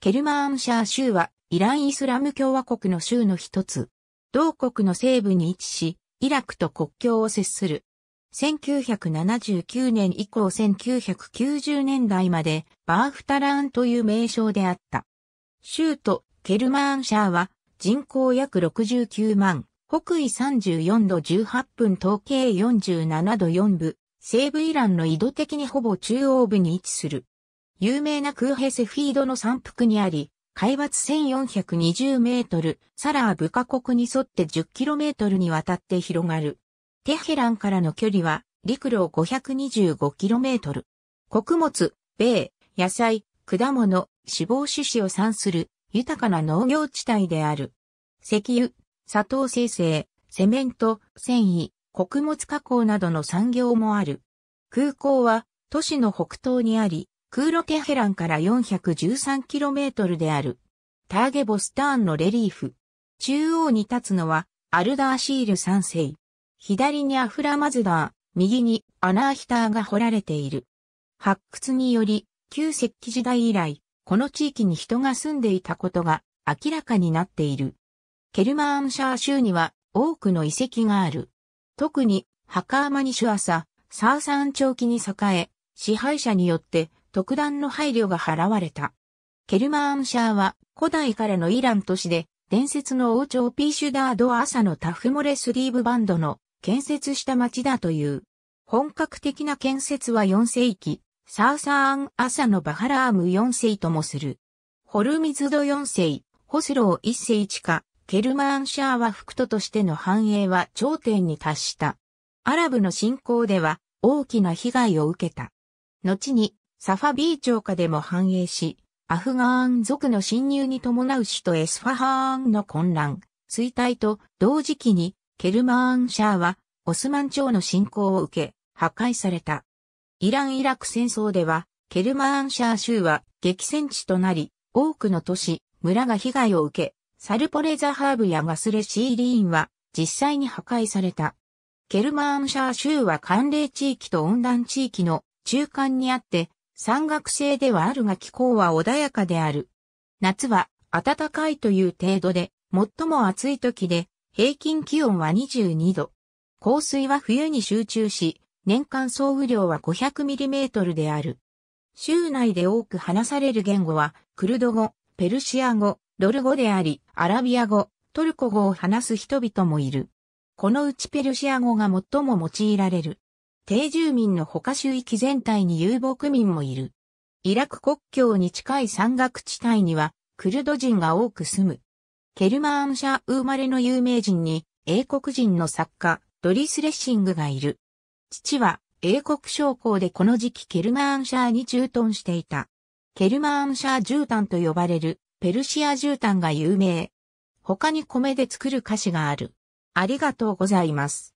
ケルマーンシャー州はイラン・イスラム共和国の州の一つ。同国の西部に位置し、イラクと国境を接する。1979年以降1990年代までバーフタラーンという名称であった。州都ケルマーンシャーは人口約69万、北緯34度18分統計47度4部、西部イランの緯度的にほぼ中央部に位置する。有名な空ヘセフィードの山腹にあり、海抜1420メートル、サラーブカ国に沿って10キロメートルにわたって広がる。テヘランからの距離は、陸路525キロメートル。穀物、米、野菜、果物、脂肪種子を産する豊かな農業地帯である。石油、砂糖生成、セメント、繊維、穀物加工などの産業もある。空港は都市の北東にあり、空路テヘランから 413km である。ターゲボスターンのレリーフ。中央に立つのは、アルダーシール3世。左にアフラマズダー、右にアナーヒターが掘られている。発掘により、旧石器時代以来、この地域に人が住んでいたことが明らかになっている。ケルマーンシャー州には多くの遺跡がある。特に、ハカーマニシュアサ、サーサン長期に栄え、支配者によって特段の配慮が払われた。ケルマーンシャーは古代からのイラン都市で伝説の王朝ピーシュダード・アサのタフモレスリーブバンドの建設した町だという。本格的な建設は4世紀、サーサーン・アサのバハラーム4世ともする。ホルミズド4世、ホスロー1世地下、ケルマーンシャーは副都としての繁栄は頂点に達した。アラブの侵攻では大きな被害を受けた。後にサファビー朝下でも繁栄し、アフガーン族の侵入に伴う首都エスファハーンの混乱、衰退と同時期にケルマーンシャーはオスマン朝の侵攻を受け破壊された。イラン・イラク戦争ではケルマーンシャー州は激戦地となり多くの都市、村が被害を受け、サルポレザハーブやガスレシーリーンは実際に破壊された。ケルマーンシャー州は寒冷地域と温暖地域の中間にあって山岳性ではあるが気候は穏やかである。夏は暖かいという程度で、最も暑い時で、平均気温は22度。降水は冬に集中し、年間総雨量は 500mm である。州内で多く話される言語は、クルド語、ペルシア語、ロル語であり、アラビア語、トルコ語を話す人々もいる。このうちペルシア語が最も用いられる。定住民の他州域全体に遊牧民もいる。イラク国境に近い山岳地帯には、クルド人が多く住む。ケルマーン社生まれの有名人に、英国人の作家、ドリス・レッシングがいる。父は、英国将校でこの時期ケルマーンシャーに駐屯していた。ケルマーンシャー絨毯と呼ばれるペルシア絨毯が有名。他に米で作る菓子がある。ありがとうございます。